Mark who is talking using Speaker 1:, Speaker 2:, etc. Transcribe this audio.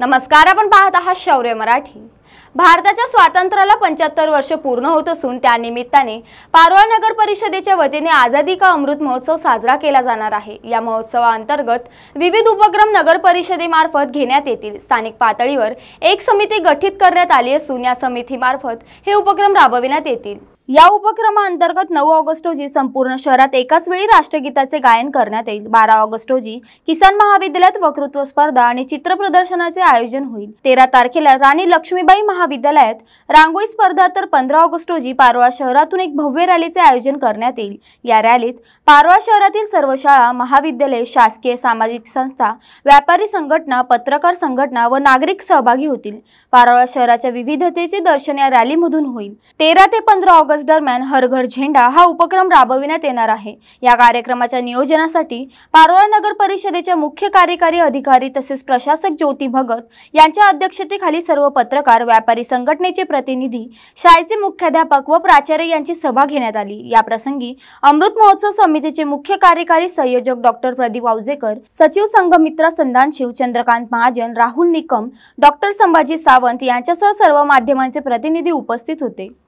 Speaker 1: नमस्कार आपण पाहत आहात शौर्य मराठी भारताच्या स्वातंत्र्याला पंच्याहत्तर वर्ष पूर्ण होत असून त्यानिमित्ताने पारोळा नगर परिषदेच्या वतीने आझादी का अमृत महोत्सव साजरा केला जाणार आहे या महोत्सवाअंतर्गत विविध उपक्रम नगर परिषदेमार्फत घेण्यात येतील स्थानिक पातळीवर एक समिती गठीत करण्यात आली असून या समितीमार्फत हे उपक्रम राबविण्यात येतील या उपक्रमाअंतर्गत नऊ ऑगस्ट रोजी संपूर्ण शहरात एकाच वेळी राष्ट्रगीताचे गायन करण्यात येईल बारा ऑगस्ट रोजी किसान महाविद्यालयात वक्तृत्व स्पर्धा आणि चित्र प्रदर्शनाचे आयोजन होईल तेरा तारखेला राणी लक्ष्मीबाई महाविद्यालयात रांगोळी स्पर्धा तर पंधरा ऑगस्ट रोजी पारोळा शहरातून एक भव्य रॅलीचे आयोजन करण्यात येईल या रॅलीत पारोळा शहरातील सर्व शाळा महाविद्यालय शासकीय सामाजिक संस्था व्यापारी संघटना पत्रकार संघटना व नागरिक सहभागी होतील पारोळा शहराच्या विविधतेचे दर्शन या रॅलीमधून होईल तेरा ते पंधरा ऑगस्ट दिवस दरम्यान हर घर झेंडा हा उपक्रम राबविण्यात येणार आहे या कार्यक्रमाच्या नियोजनासाठी पारोळा नगर परिषदेच्या मुख्य कार्यकारी अधिकारी तसेच प्रशासक ज्योती भगत यांच्या अध्यक्षतेखाली सर्व पत्रकार व्यापारी संघटनेचे प्रतिनिधी शाळेचे मुख्याध्यापक व प्राचार्य यांची सभा घेण्यात आली या प्रसंगी अमृत महोत्सव समितीचे मुख्य कार्यकारी संयोजक डॉक्टर प्रदीप आवजेकर सचिव संघमित्रा शिव चंद्रकांत महाजन राहुल निकम डॉक्टर संभाजी सावंत यांच्यासह सर्व माध्यमांचे प्रतिनिधी उपस्थित होते